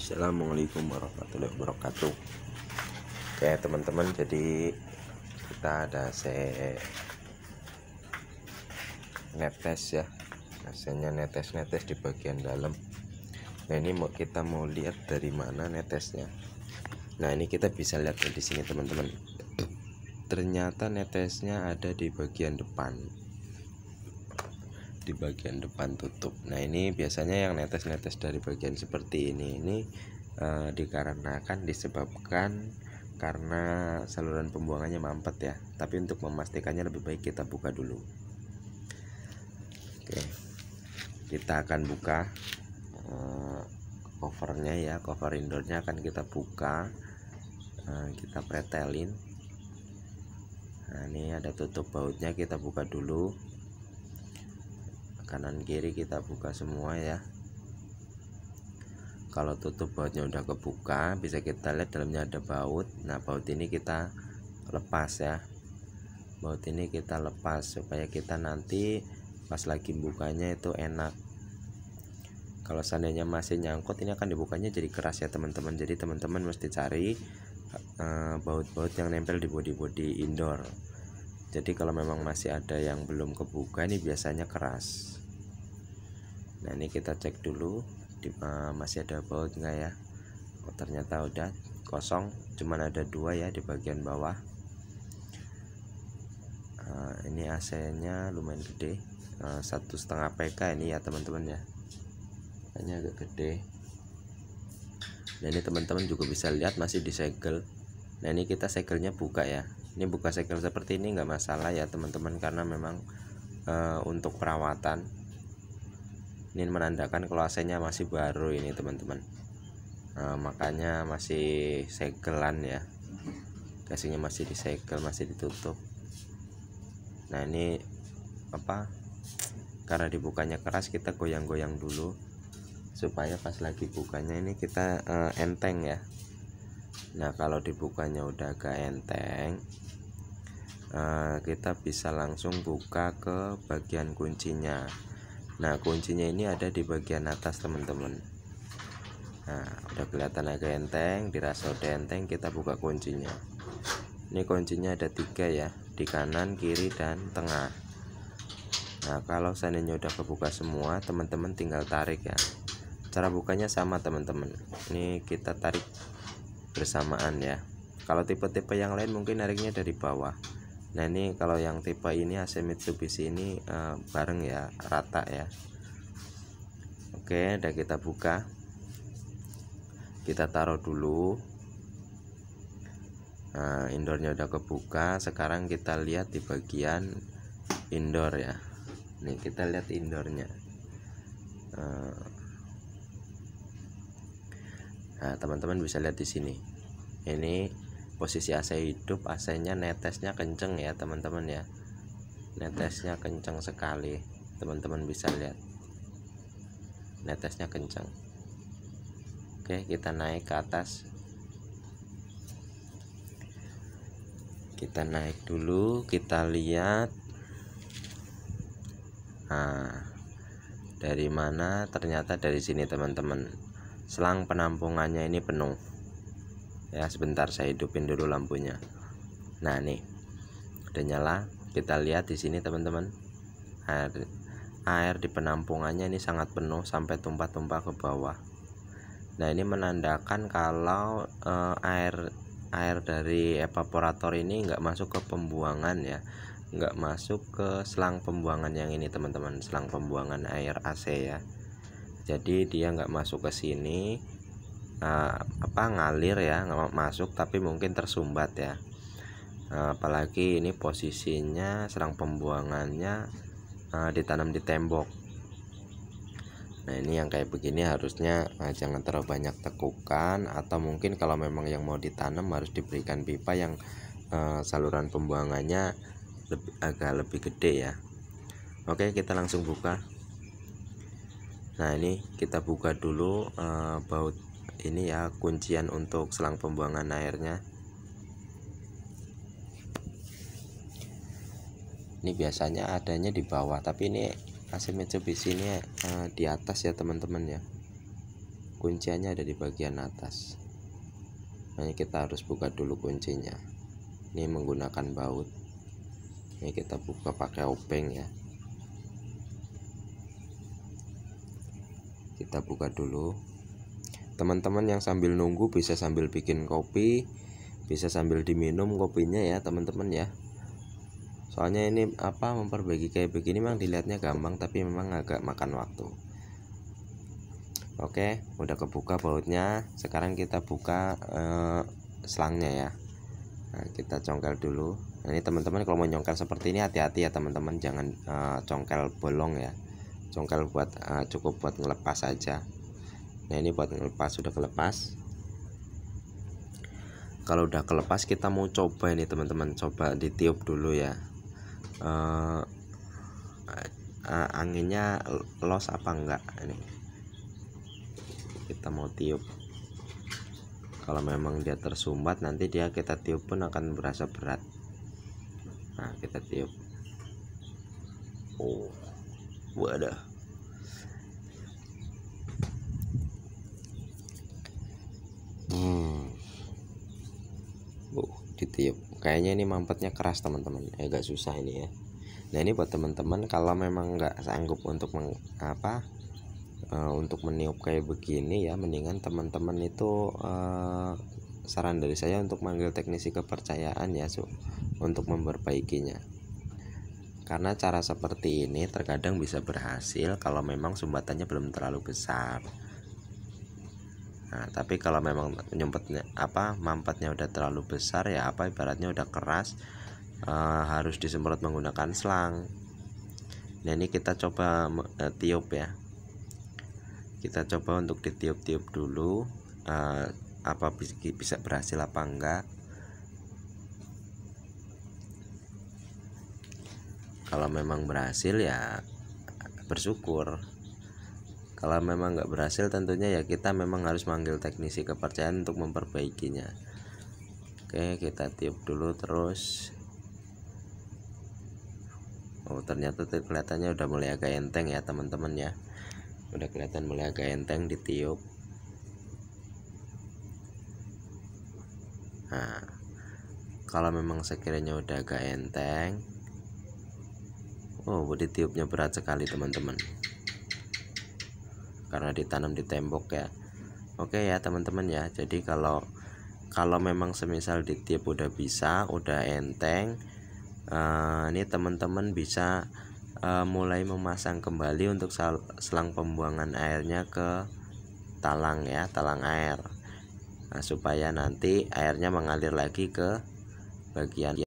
Assalamualaikum warahmatullahi wabarakatuh Oke teman-teman jadi kita ada se netes ya hasilnya netes-netes di bagian dalam nah ini mau kita mau lihat dari mana netesnya nah ini kita bisa lihat di sini teman-teman ternyata netesnya ada di bagian depan di bagian depan tutup nah ini biasanya yang netes-netes dari bagian seperti ini ini e, dikarenakan disebabkan karena saluran pembuangannya mampet ya tapi untuk memastikannya lebih baik kita buka dulu oke kita akan buka e, covernya ya cover indoornya akan kita buka e, kita pretelin nah ini ada tutup bautnya kita buka dulu kanan kiri kita buka semua ya kalau tutup bautnya udah kebuka bisa kita lihat dalamnya ada baut nah baut ini kita lepas ya baut ini kita lepas supaya kita nanti pas lagi bukanya itu enak kalau seandainya masih nyangkut ini akan dibukanya jadi keras ya teman-teman jadi teman-teman mesti cari eh, baut-baut uh, yang nempel di body-body indoor jadi kalau memang masih ada yang belum kebuka ini biasanya keras nah ini kita cek dulu di, uh, masih ada baut enggak ya oh, ternyata udah kosong cuman ada dua ya di bagian bawah uh, ini AC nya lumayan gede eh, satu setengah PK ini ya teman-teman ya ini agak gede nah ini teman-teman juga bisa lihat masih disegel nah ini kita segelnya buka ya ini buka segel seperti ini nggak masalah ya teman-teman karena memang uh, untuk perawatan ini menandakan kalau AC-nya masih baru ini teman-teman nah, makanya masih segelan ya gasingnya masih disegel masih ditutup nah ini apa karena dibukanya keras kita goyang-goyang dulu supaya pas lagi bukanya ini kita uh, enteng ya nah kalau dibukanya udah agak enteng uh, kita bisa langsung buka ke bagian kuncinya nah kuncinya ini ada di bagian atas teman-teman nah udah kelihatan agak enteng dirasa udah enteng kita buka kuncinya ini kuncinya ada tiga ya di kanan kiri dan tengah nah kalau seandainya udah kebuka semua teman-teman tinggal tarik ya cara bukanya sama teman-teman ini kita tarik bersamaan ya kalau tipe-tipe yang lain mungkin nariknya dari bawah nah ini kalau yang tipe ini AC Mitsubishi ini uh, bareng ya rata ya oke udah kita buka kita taruh dulu nah, indoornya udah kebuka sekarang kita lihat di bagian indoor ya ini kita lihat indoornya eh, nah teman-teman bisa lihat di sini ini posisi AC hidup AC nya netesnya kenceng ya teman-teman ya netesnya kenceng sekali teman-teman bisa lihat netesnya kenceng oke kita naik ke atas kita naik dulu kita lihat nah dari mana ternyata dari sini teman-teman selang penampungannya ini penuh ya sebentar saya hidupin dulu lampunya nah nih udah nyala kita lihat di sini teman-teman air, air di penampungannya ini sangat penuh sampai tumpah-tumpah ke bawah nah ini menandakan kalau eh, air air dari evaporator ini nggak masuk ke pembuangan ya nggak masuk ke selang pembuangan yang ini teman-teman selang pembuangan air AC ya jadi dia nggak masuk ke sini uh, apa ngalir ya masuk tapi mungkin tersumbat ya uh, apalagi ini posisinya serang pembuangannya uh, ditanam di tembok nah ini yang kayak begini harusnya uh, jangan terlalu banyak tekukan atau mungkin kalau memang yang mau ditanam harus diberikan pipa yang uh, saluran pembuangannya lebih, agak lebih gede ya Oke kita langsung buka Nah ini kita buka dulu uh, baut ini ya kuncian untuk selang pembuangan airnya ini biasanya adanya di bawah tapi ini AC Mitsubishi ini uh, di atas ya teman-teman ya Kuncinya ada di bagian atas makanya kita harus buka dulu kuncinya ini menggunakan baut ini kita buka pakai obeng ya kita buka dulu teman-teman yang sambil nunggu bisa sambil bikin kopi bisa sambil diminum kopinya ya teman-teman ya soalnya ini apa memperbaiki kayak begini memang dilihatnya gampang tapi memang agak makan waktu oke udah kebuka bautnya sekarang kita buka eh, selangnya ya nah, kita congkel dulu nah, ini teman-teman kalau mau nyongkel seperti ini hati-hati ya teman-teman jangan eh, congkel bolong ya congkel buat eh, cukup buat ngelepas aja nah ini buat ngelepas sudah kelepas kalau udah kelepas kita mau coba ini teman-teman coba ditiup dulu ya uh, uh, anginnya los apa enggak ini kita mau tiup kalau memang dia tersumbat nanti dia kita tiup pun akan berasa berat nah kita tiup oh wadah hmm. uh ditiup kayaknya ini mampetnya keras teman-teman agak susah ini ya nah ini buat teman-teman kalau memang nggak sanggup untuk meng, apa uh, untuk meniup kayak begini ya mendingan teman-teman itu uh, saran dari saya untuk manggil teknisi kepercayaan ya su untuk memperbaikinya karena cara seperti ini terkadang bisa berhasil kalau memang sumbatannya belum terlalu besar Nah, tapi kalau memang nyempetnya apa mampetnya udah terlalu besar ya apa ibaratnya udah keras e, harus disemprot menggunakan selang. Nah, ini kita coba e, tiup ya. Kita coba untuk ditiup-tiup dulu e, apa bisa berhasil apa enggak. Kalau memang berhasil ya bersyukur kalau memang nggak berhasil tentunya ya kita memang harus manggil teknisi kepercayaan untuk memperbaikinya oke kita tiup dulu terus oh ternyata kelihatannya udah mulai agak enteng ya teman-teman ya udah kelihatan mulai agak enteng ditiup nah kalau memang sekiranya udah agak enteng oh tiupnya berat sekali teman-teman karena ditanam di tembok ya oke ya teman-teman ya jadi kalau kalau memang semisal di tiap udah bisa udah enteng uh, ini teman-teman bisa uh, mulai memasang kembali untuk selang pembuangan airnya ke talang ya talang air nah, supaya nanti airnya mengalir lagi ke bagian